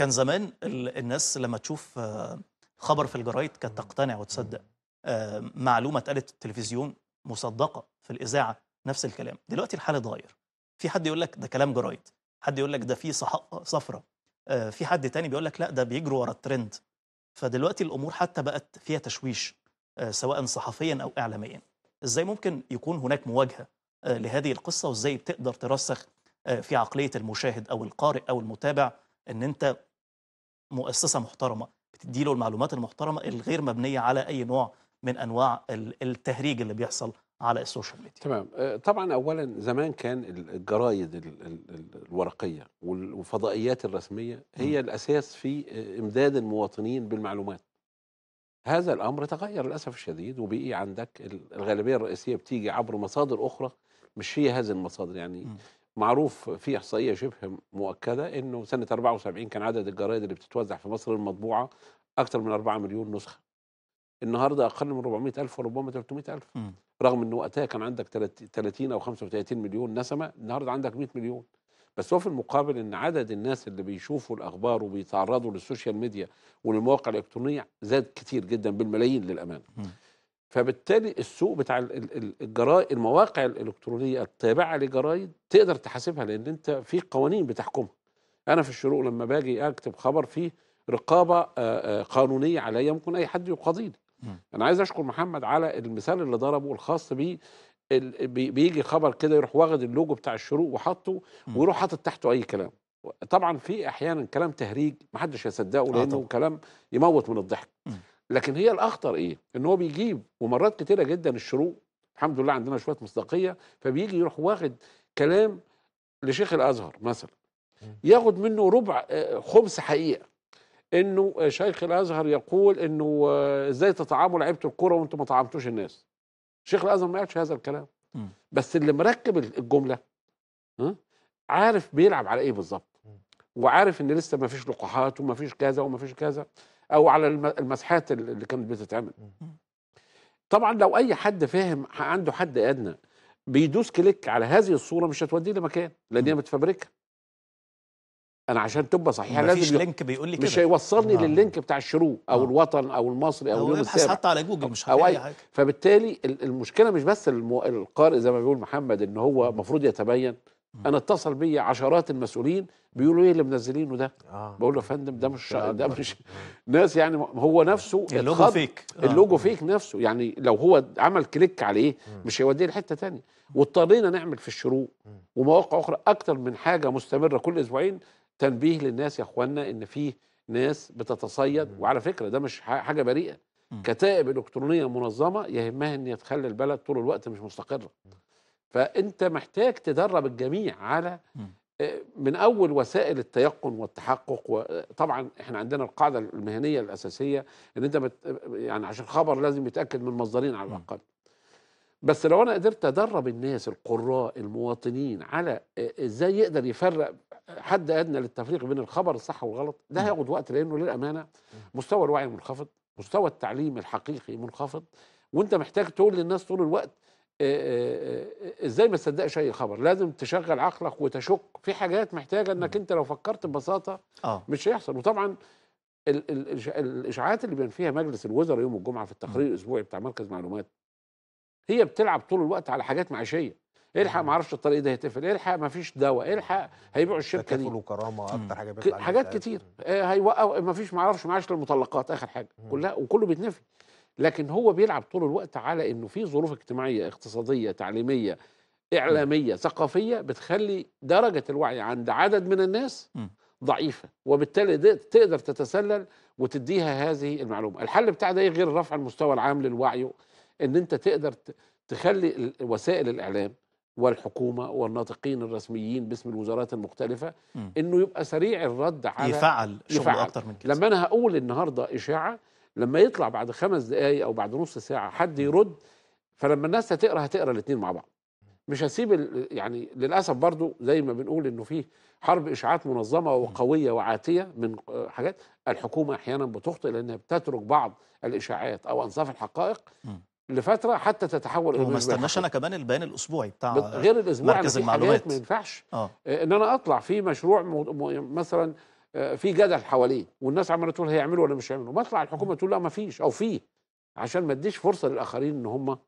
كان زمان الناس لما تشوف آه، خبر في الجرايد كانت تقتنع وتصدق آه، معلومه اتقالت التلفزيون مصدقه في الاذاعه نفس الكلام دلوقتي الحال اتغير في حد يقول لك ده كلام جرايد حد يقول لك ده في صفرة آه، في حد تاني بيقول لك لا ده بيجروا ورا الترند فدلوقتي الامور حتى بقت فيها تشويش سواء صحفيا او اعلاميا ازاي ممكن يكون هناك مواجهه لهذه القصه وازاي بتقدر ترسخ في عقليه المشاهد او القارئ او المتابع ان انت مؤسسه محترمه بتدي له المعلومات المحترمه الغير مبنيه على اي نوع من انواع التهريج اللي بيحصل على السوشيال ميديا تمام آه، طبعا اولا زمان كان الجرايد الورقيه والفضائيات الرسميه هي م. الاساس في آه، امداد المواطنين بالمعلومات هذا الامر تغير للاسف الشديد وبقي عندك الغالبيه الرئيسيه بتيجي عبر مصادر اخرى مش هي هذه المصادر يعني م. معروف في احصائيه شبه مؤكده انه سنه 74 كان عدد الجرايد اللي بتتوزع في مصر المطبوعه اكثر من 4 مليون نسخه النهارده اقل من 400 الف وربما 300 الف رغم انه وقتها كان عندك 30 او 35 مليون نسمه النهارده عندك 100 مليون بس هو في المقابل ان عدد الناس اللي بيشوفوا الاخبار وبيتعرضوا للسوشيال ميديا وللمواقع الالكترونيه زاد كتير جدا بالملايين للامانه فبالتالي السوق بتاع الجرائد المواقع الالكترونيه التابعه لجرايد تقدر تحاسبها لان انت في قوانين بتحكمها انا في الشروق لما باجي اكتب خبر فيه رقابه آه، آه، قانونيه عليا ممكن اي حد يقاضيني انا عايز اشكر محمد على المثال اللي ضربه الخاص بيه بيجي خبر كده يروح واخد اللوجو بتاع الشروق وحاطه ويروح حاطط تحته اي كلام طبعا في احيانا كلام تهريج محدش هيصدقه آه، لانه آه كلام يموت من الضحك لكن هي الاخطر ايه؟ ان هو بيجيب ومرات كتيره جدا الشروق الحمد لله عندنا شويه مصداقيه فبيجي يروح واخد كلام لشيخ الازهر مثلا ياخد منه ربع آه، خمس حقيقه انه شيخ الازهر يقول انه آه، ازاي تطعموا لعيبه الكوره وانتم ما طعمتوش الناس شيخ الازهر ما قالش هذا الكلام بس اللي مركب الجمله عارف بيلعب على ايه بالظبط وعارف ان لسه ما فيش لقاحات وما فيش كذا وما فيش كذا او على المسحات اللي كانت بتتعمل طبعا لو اي حد فاهم عنده حد ادنى بيدوس كليك على هذه الصوره مش هتوديه لمكان لان هي متفبركه انا عشان تبقى صحيحه لازم مفيش لينك بيقول لي كده مش هيوصلني آه. للينك بتاع الشروق او آه. الوطن او المصري او, أو اليوم السابع حتى على جوجل مش أو أي حاجه فبالتالي المشكله مش بس القارئ زي ما بيقول محمد ان هو المفروض يتبين انا اتصل بيا عشرات المسؤولين بيقولوا ايه اللي منزلينه ده؟ آه. بقول له يا فندم ده مش ده مش ناس يعني هو نفسه اللوجو فيك آه. اللوجو فيك نفسه يعني لو هو عمل كليك عليه مش هيوديه لحته ثانيه واضطرينا نعمل في الشروق ومواقع اخرى اكتر من حاجه مستمره كل اسبوعين تنبيه للناس يا اخوانا ان في ناس بتتصيد وعلى فكره ده مش حاجه بريئه كتائب الكترونيه منظمه يهمها ان يتخلى البلد طول الوقت مش مستقره فانت محتاج تدرب الجميع على آه، من اول وسائل التيقن والتحقق وطبعا آه، احنا عندنا القاعده المهنيه الاساسيه ان انت مت يعني عشان خبر لازم يتاكد من مصدرين على الاقل بس لو انا قدرت ادرب الناس القراء المواطنين على آه، ازاي يقدر يفرق حد ادنى للتفريق بين الخبر الصح والغلط ده هياخد وقت لانه للامانه مستوى الوعي منخفض مستوى التعليم الحقيقي منخفض وانت محتاج تقول للناس طول الوقت آه، آه، آه، ازاي ما تصدقش اي خبر لازم تشغل عقلك وتشك في حاجات محتاجه انك انت لو فكرت ببساطه مش هيحصل وطبعا الاشاعات اللي بين فيها مجلس الوزراء يوم الجمعه في التقرير الاسبوعي بتاع مركز معلومات هي بتلعب طول الوقت على حاجات معيشيه الحق ما اعرفش الطريق ده هيتقفل الحق ما فيش دواء الحق هيبيعوا الشركه دي وكرامه اكتر حاجه بيطلع حاجات كتير هيوقف ما فيش ما اعرفش معاش للمطلقات اخر حاجه كلها وكله بيتنفي لكن هو بيلعب طول الوقت على انه في ظروف اجتماعيه اقتصاديه تعليميه اعلاميه ثقافيه بتخلي درجه الوعي عند عدد من الناس ضعيفه وبالتالي تقدر تتسلل وتديها هذه المعلومه الحل بتاع ده إيه غير رفع المستوى العام للوعي ان انت تقدر تخلي وسائل الاعلام والحكومه والناطقين الرسميين باسم الوزارات المختلفه م. انه يبقى سريع الرد على يفعل شغل اكتر من كده لما انا هقول النهارده اشاعه لما يطلع بعد خمس دقايق او بعد نص ساعه حد يرد فلما الناس هتقرا هتقرا الاثنين مع بعض مش هسيب يعني للاسف برضو زي ما بنقول انه في حرب اشاعات منظمه وقويه وعاتيه من حاجات الحكومه احيانا بتخطئ لانها بتترك بعض الاشاعات او انصاف الحقائق لفتره حتى تتحول الى وما استناش انا كمان البيان الاسبوعي بتاع غير الاسبوع مركز المعلومات ما ينفعش آه. آه، ان انا اطلع في مشروع مثلا آه، في جدل حواليه والناس عماله تقول هيعملوا ولا مش هيعملوا بطلع الحكومه تقول لا ما فيش او فيه عشان ما تديش فرصه للاخرين ان هم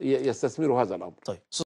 يستثمروا هذا الامر طيب